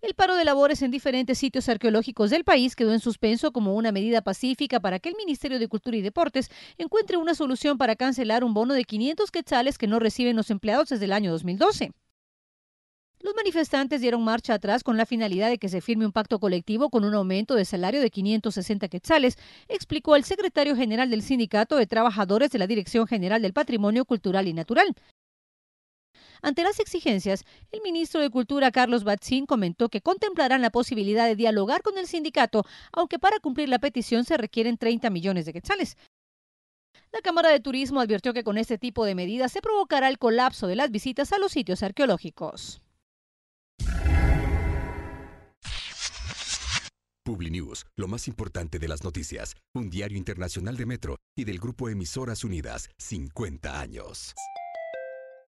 El paro de labores en diferentes sitios arqueológicos del país quedó en suspenso como una medida pacífica para que el Ministerio de Cultura y Deportes encuentre una solución para cancelar un bono de 500 quetzales que no reciben los empleados desde el año 2012. Los manifestantes dieron marcha atrás con la finalidad de que se firme un pacto colectivo con un aumento de salario de 560 quetzales, explicó el secretario general del Sindicato de Trabajadores de la Dirección General del Patrimonio Cultural y Natural, ante las exigencias, el ministro de Cultura Carlos Batzín comentó que contemplarán la posibilidad de dialogar con el sindicato, aunque para cumplir la petición se requieren 30 millones de quetzales. La Cámara de Turismo advirtió que con este tipo de medidas se provocará el colapso de las visitas a los sitios arqueológicos. PubliNews, lo más importante de las noticias, un diario internacional de Metro y del grupo Emisoras Unidas, 50 años.